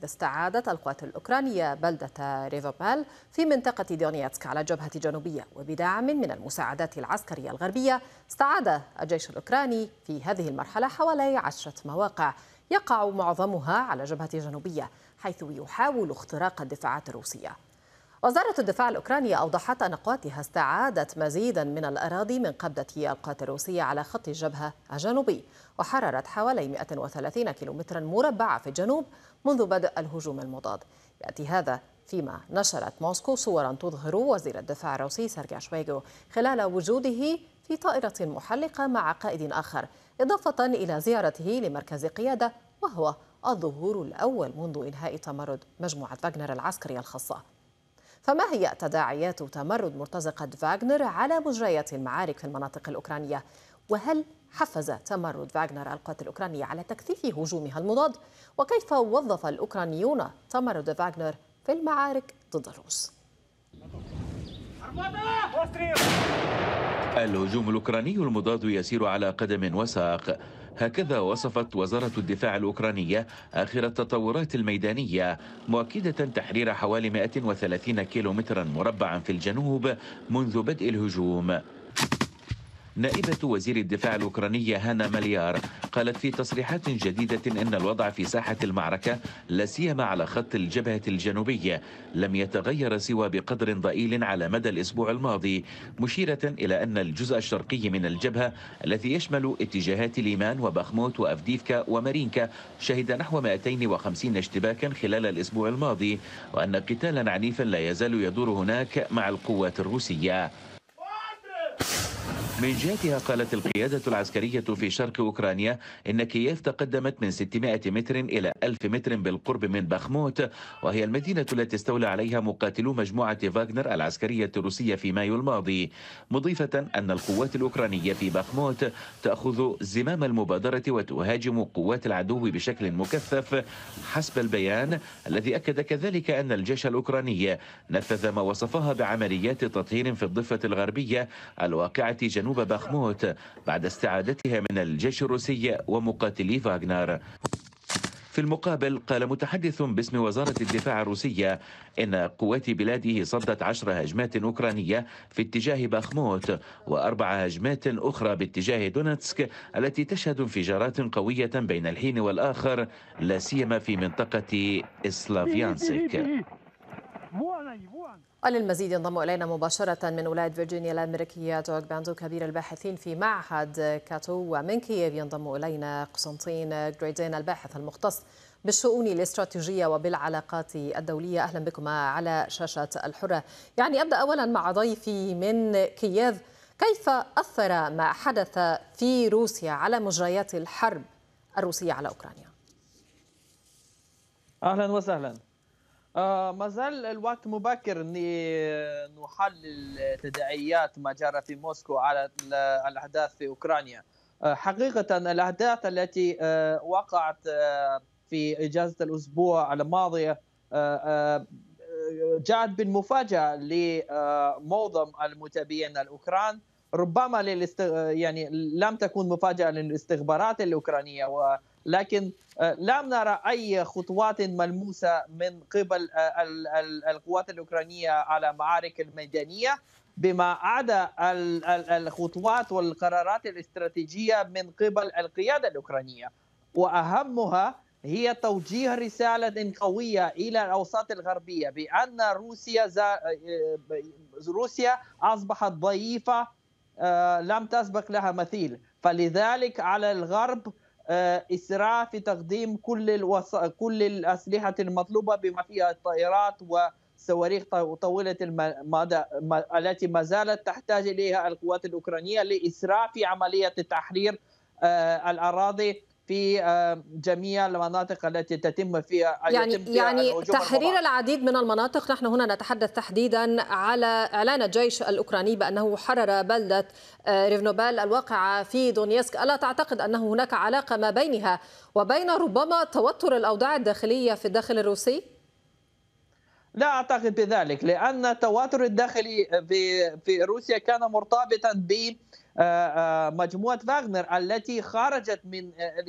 إذ استعادت القوات الأوكرانية بلدة ريفوبال في منطقة دونيتسك على الجبهة الجنوبية وبدعم من المساعدات العسكرية الغربية استعاد الجيش الأوكراني في هذه المرحلة حوالي عشرة مواقع يقع معظمها على جبهة جنوبية حيث يحاول اختراق الدفاعات الروسية وزارة الدفاع الأوكرانية أوضحت أن قواتها استعادت مزيدا من الأراضي من قبضة القوات الروسية على خط الجبهة الجنوبي وحررت حوالي 130 كيلومترا مربعا في الجنوب منذ بدء الهجوم المضاد يأتي هذا فيما نشرت موسكو صورا تظهر وزير الدفاع الروسي سيرجي شويغو خلال وجوده في طائرة محلقة مع قائد آخر إضافة إلى زيارته لمركز قيادة وهو الظهور الأول منذ إنهاء تمرد مجموعة فاغنر العسكرية الخاصة فما هي تداعيات تمرد مرتزقة فاغنر على مجريات المعارك في المناطق الأوكرانية وهل حفز تمرد فاغنر القوات الأوكرانية على تكثيف هجومها المضاد وكيف وظف الأوكرانيون تمرد فاغنر في المعارك ضد الروس الهجوم الأوكراني المضاد يسير على قدم وساق هكذا وصفت وزارة الدفاع الأوكرانية آخر التطورات الميدانية مؤكدة تحرير حوالي 130 كيلومترا مربعا في الجنوب منذ بدء الهجوم نائبة وزير الدفاع الأوكرانية هانا مليار قالت في تصريحات جديدة إن الوضع في ساحة المعركة لا سيما على خط الجبهة الجنوبية لم يتغير سوى بقدر ضئيل على مدى الأسبوع الماضي مشيرة إلى أن الجزء الشرقي من الجبهة الذي يشمل اتجاهات ليمان وبخموت وأفديفكا ومارينكا شهد نحو 250 اشتباكا خلال الأسبوع الماضي وأن قتالا عنيفا لا يزال يدور هناك مع القوات الروسية من جهتها قالت القيادة العسكرية في شرق أوكرانيا إن كييف تقدمت من 600 متر إلى 1000 متر بالقرب من بخموت وهي المدينة التي استولى عليها مقاتلو مجموعة فاغنر العسكرية الروسية في مايو الماضي مضيفة أن القوات الأوكرانية في بخموت تأخذ زمام المبادرة وتهاجم قوات العدو بشكل مكثف حسب البيان الذي أكد كذلك أن الجيش الأوكراني نفذ ما وصفها بعمليات تطهير في الضفة الغربية الواقعة جنوب جنوب باخموت بعد استعادتها من الجيش الروسي ومقاتلي فاغنر في المقابل قال متحدث باسم وزارة الدفاع الروسية إن قوات بلاده صدت عشر هجمات أوكرانية في اتجاه باخموت وأربع هجمات أخرى باتجاه دونتسك التي تشهد انفجارات قوية بين الحين والآخر لا سيما في منطقة إسلافيانسك للمزيد ينضم إلينا مباشرة من ولاية فيرجينيا الأمريكية دوغ باندو كبير الباحثين في معهد كاتو ومن كييف ينضم إلينا قسنطين جريدين الباحث المختص بالشؤون الاستراتيجية وبالعلاقات الدولية أهلا بكما على شاشة الحرة يعني أبدأ أولا مع ضيفي من كييف كيف أثر ما حدث في روسيا على مجريات الحرب الروسية على أوكرانيا؟ أهلا وسهلا آه ما زال الوقت مبكر اني آه، نحلل تداعيات ما جرى في موسكو على الاحداث في اوكرانيا آه، حقيقه الاحداث التي آه، وقعت في اجازه الاسبوع الماضيه جاءت بالمفاجاه لمعظم المتابعين الاوكران ربما للاست... يعني لم تكون مفاجاه للاستخبارات الاوكرانيه ولكن آه، لم نرى اي خطوات ملموسه من قبل آه، القوات الاوكرانيه على معارك الميدانيه بما عدا الخطوات والقرارات الاستراتيجيه من قبل القياده الاوكرانيه واهمها هي توجيه رسالة قوية إلى الأوساط الغربية بأن روسيا آه، روسيا أصبحت ضعيفة آه، لم تسبق لها مثيل فلذلك على الغرب آه، اسراع في تقديم كل الوص... كل الاسلحه المطلوبه بما فيها الطائرات وصواريخ طويله المدى التي ما زالت تحتاج اليها القوات الاوكرانيه لاسراع في عمليه تحرير آه، الاراضي في آه، جميع المناطق التي تتم فيها يعني يتم فيها يعني تحرير المبارك. العديد من المناطق نحن هنا نتحدث تحديدا على اعلان الجيش الاوكراني بانه حرر بلده آه، ريفنوبال الواقعه في دونيسك الا تعتقد انه هناك علاقه ما بينها وبين ربما توتر الاوضاع الداخليه في الداخل الروسي لا اعتقد بذلك لان التواتر الداخلي في في روسيا كان مرتبطا ب آه، آه، مجموعه فاغنر التي خرجت من آه،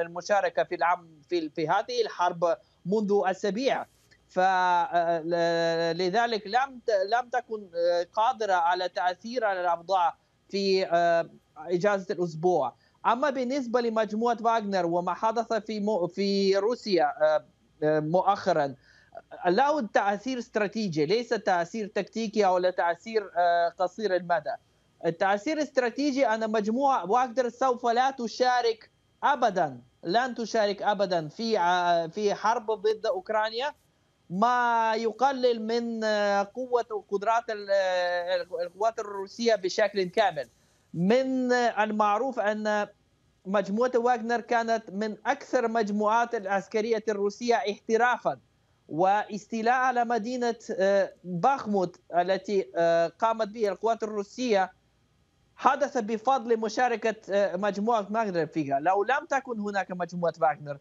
المشاركه في العام في في هذه الحرب منذ اسابيع فلذلك لم لم تكن قادره على تاثير على الاوضاع في اجازه الاسبوع اما بالنسبه لمجموعه فاغنر وما حدث في في روسيا مؤخرا له تاثير استراتيجي ليس تاثير تكتيكي أو تاثير آه، قصير المدى التاثير الاستراتيجي أن مجموعة واقدر سوف لا تشارك أبدا لن تشارك أبدا في آه، في حرب ضد أوكرانيا ما يقلل من آه، قوة وقدرات القوات الروسية بشكل كامل من المعروف أن مجموعة واغنر كانت من أكثر مجموعات العسكرية الروسية احترافا واستيلاء على مدينة آه، باخموت التي آه، قامت بها القوات الروسية حدث بفضل مشاركة آه، مجموعة ماغنر فيها لو لم تكن هناك مجموعة ماغنر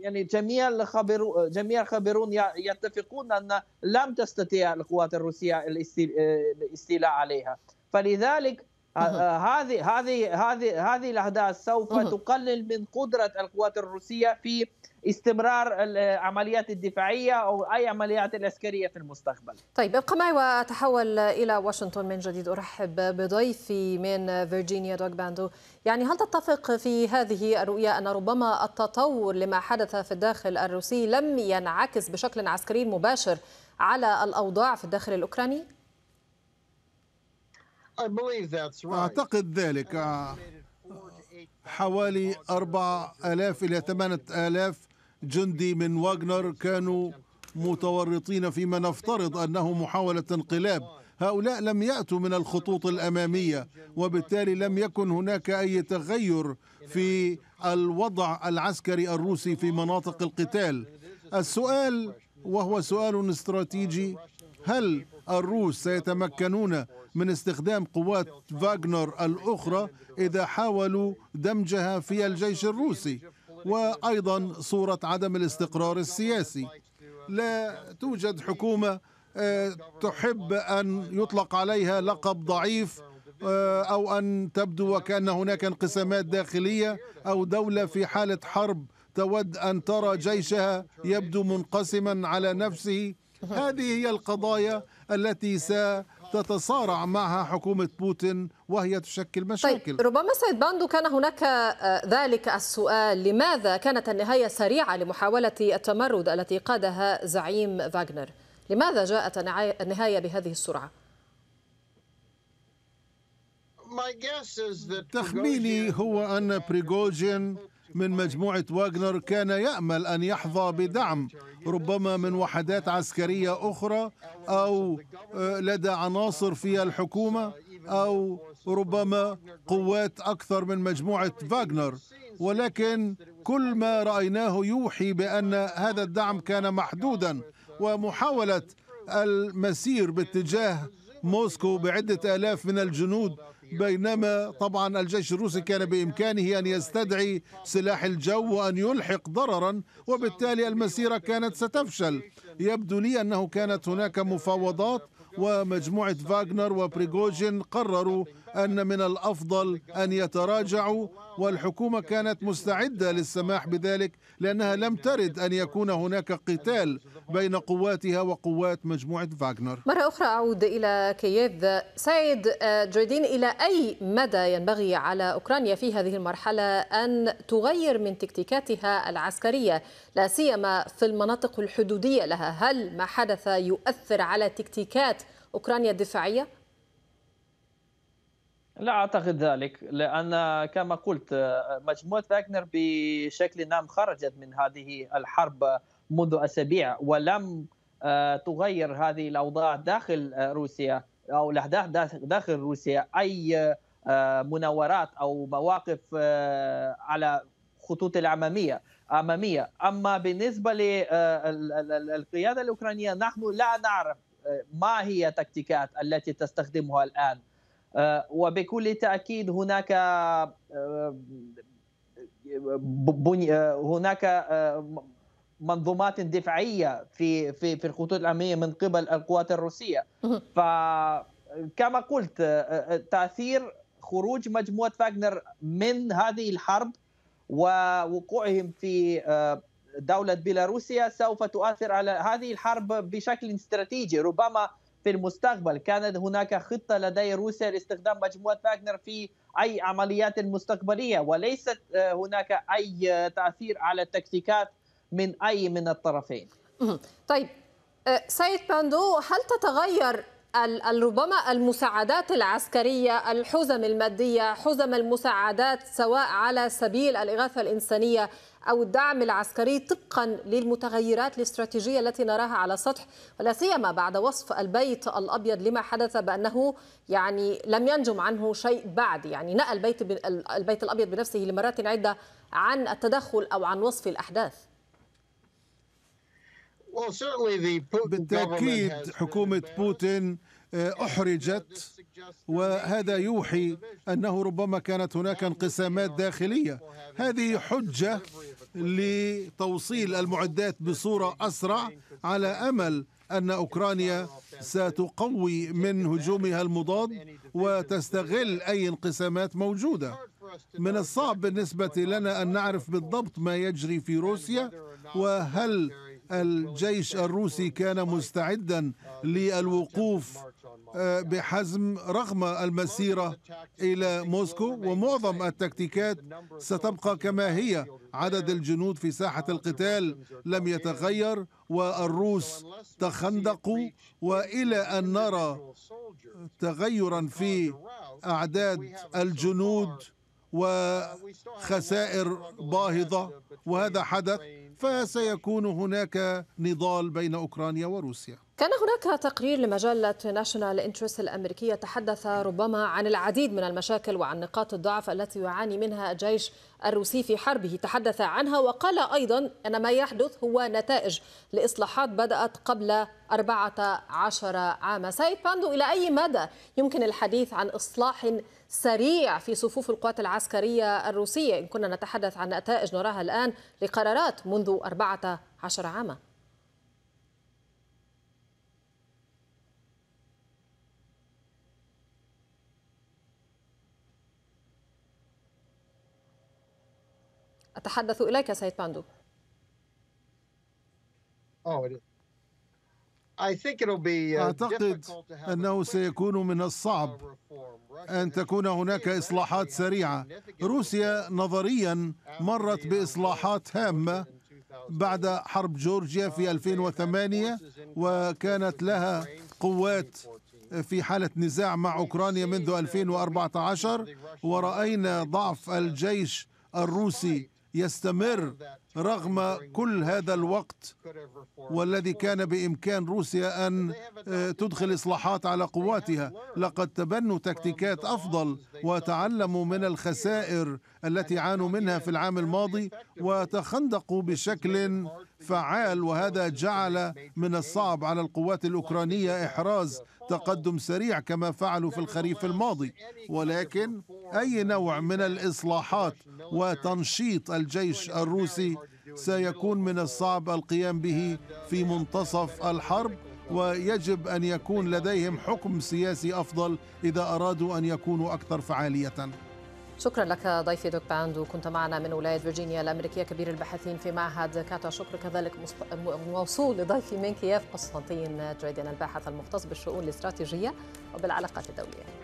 يعني جميع الخبر جميع الخبرون يتفقون ان لم تستطيع القوات الروسيه الاستيلاء عليها فلذلك آه، هذه هذه هذه هذه الاحداث سوف تقلل من قدره القوات الروسيه في استمرار العمليات الدفاعيه او اي عمليات العسكريه في المستقبل. طيب ابقى معي واتحول الى واشنطن من جديد ارحب بضيفي من فيرجينيا دوغ باندو، يعني هل تتفق في هذه الرؤيه ان ربما التطور لما حدث في الداخل الروسي لم ينعكس بشكل عسكري مباشر على الاوضاع في الداخل الاوكراني؟ أعتقد ذلك آه، حوالي 4000 إلى 8000 جندي من واغنر كانوا متورطين فيما نفترض أنه محاولة انقلاب هؤلاء لم يأتوا من الخطوط الأمامية وبالتالي لم يكن هناك أي تغير في الوضع العسكري الروسي في مناطق القتال السؤال وهو سؤال استراتيجي هل الروس سيتمكنون من استخدام قوات فاغنر الأخرى إذا حاولوا دمجها في الجيش الروسي وأيضا صورة عدم الاستقرار السياسي لا توجد حكومة آه، تحب أن يطلق عليها لقب ضعيف آه، أو أن تبدو وكأن هناك انقسامات داخلية أو دولة في حالة حرب تود أن ترى جيشها يبدو منقسما على نفسه هذه هي القضايا التي سا تتصارع معها حكومة بوتين وهي تشكل طيب، مشاكل طيب ربما سيد باندو كان هناك آه، ذلك السؤال لماذا كانت النهاية سريعة لمحاولة التمرد التي قادها زعيم فاغنر لماذا جاءت النهاية بهذه السرعة؟ تخميني هو أن بريغوجين من مجموعة واجنر كان يأمل أن يحظى بدعم ربما من وحدات عسكرية أخرى أو آه، لدى عناصر في الحكومة أو ربما قوات أكثر من مجموعة فاغنر ولكن كل ما رأيناه يوحي بأن هذا الدعم كان محدودا ومحاولة المسير باتجاه موسكو بعدة آلاف من الجنود بينما طبعا الجيش الروسي كان بإمكانه أن يستدعي سلاح الجو وأن يلحق ضررا وبالتالي المسيرة كانت ستفشل يبدو لي أنه كانت هناك مفاوضات ومجموعة فاغنر وبريغوجين قرروا أن من الأفضل أن يتراجعوا والحكومة كانت مستعدة للسماح بذلك لأنها لم ترد أن يكون هناك قتال بين قواتها وقوات مجموعة فاغنر مرة أخرى أعود إلى كييف سيد آه، جويدين إلى أي مدى ينبغي على أوكرانيا في هذه المرحلة أن تغير من تكتيكاتها العسكرية لا سيما في المناطق الحدودية لها هل ما حدث يؤثر على تكتيكات أوكرانيا الدفاعية؟ لا اعتقد ذلك لان كما قلت آه، مجموعه فاغنر بشكل عام خرجت من هذه الحرب منذ اسابيع ولم آه، تغير هذه الاوضاع داخل آه، روسيا او الاحداث داخل روسيا اي آه، مناورات او مواقف على خطوط العماميه اماميه اما بالنسبه للقياده الاوكرانيه نحن لا نعرف ما هي التكتيكات التي تستخدمها الان وبكل تاكيد هناك هناك منظومات دفاعيه في في في الخطوط الامنيه من قبل القوات الروسيه فكما قلت آه، آه، تاثير خروج مجموعه فاغنر من هذه الحرب ووقوعهم في آه، دوله بيلاروسيا سوف تؤثر على هذه الحرب بشكل استراتيجي ربما في المستقبل كانت هناك خطة لدي روسيا لاستخدام مجموعة فاغنر في أي عمليات مستقبلية وليست هناك أي تأثير على التكتيكات من أي من الطرفين طيب آه، سيد باندو هل تتغير ربما المساعدات العسكرية الحزم المادية حزم المساعدات سواء على سبيل الإغاثة الإنسانية أو الدعم العسكري طبقا للمتغيرات الاستراتيجية التي نراها على السطح ولا سيما بعد وصف البيت الأبيض لما حدث بأنه يعني لم ينجم عنه شيء بعد يعني نقل البيت, البيت الأبيض بنفسه لمرات عدة عن التدخل أو عن وصف الأحداث بالتأكيد حكومة بوتين uh, أحرجت وهذا يوحي أنه ربما كانت هناك انقسامات داخلية هذه حجة لتوصيل المعدات بصورة أسرع على أمل أن أوكرانيا ستقوي من هجومها المضاد وتستغل أي انقسامات موجودة من الصعب بالنسبة لنا أن نعرف بالضبط ما يجري في روسيا وهل الجيش الروسي كان مستعدا للوقوف آه، بحزم رغم المسيرة إلى موسكو ومعظم التكتيكات ستبقى كما هي عدد الجنود في ساحة القتال لم يتغير والروس تخندقوا وإلى أن نرى تغيرا في أعداد الجنود وخسائر باهظة وهذا حدث فسيكون هناك نضال بين أوكرانيا وروسيا كان هناك تقرير لمجلة ناشونال انترست الأمريكية تحدث ربما عن العديد من المشاكل وعن نقاط الضعف التي يعاني منها الجيش الروسي في حربه تحدث عنها وقال أيضا أن ما يحدث هو نتائج لإصلاحات بدأت قبل 14 عاما سيد باندو إلى أي مدى يمكن الحديث عن إصلاح سريع في صفوف القوات العسكرية الروسية إن كنا نتحدث عن نتائج نراها الآن لقرارات منذ 14 عاما أتحدث إليك سيد باندو آه، uh, أعتقد أنه سيكون من الصعب uh, أن تكون هناك إصلاحات سريعة روسيا نظريا مرت بإصلاحات هامة بعد حرب جورجيا في 2008 uh, وكانت لها قوات في حالة نزاع مع أوكرانيا منذ 2014 ورأينا ضعف الجيش الروسي يستمر رغم كل هذا الوقت والذي كان بامكان روسيا ان آه، تدخل اصلاحات على قواتها لقد تبنوا تكتيكات افضل وتعلموا من الخسائر التي عانوا منها في العام الماضي وتخندقوا بشكل فعال وهذا جعل من الصعب على القوات الاوكرانيه احراز تقدم سريع كما فعلوا في الخريف الماضي ولكن أي نوع من الإصلاحات وتنشيط الجيش الروسي سيكون من الصعب القيام به في منتصف الحرب ويجب أن يكون لديهم حكم سياسي أفضل إذا أرادوا أن يكونوا أكثر فعالية شكرا لك ضيفي دوك باندو كنت معنا من ولاية فيرجينيا الأمريكية كبير الباحثين في معهد كاتا شكر كذلك موصول لضيفي من كياف قسطنطين جويدين الباحث المختص بالشؤون الاستراتيجية وبالعلاقات الدولية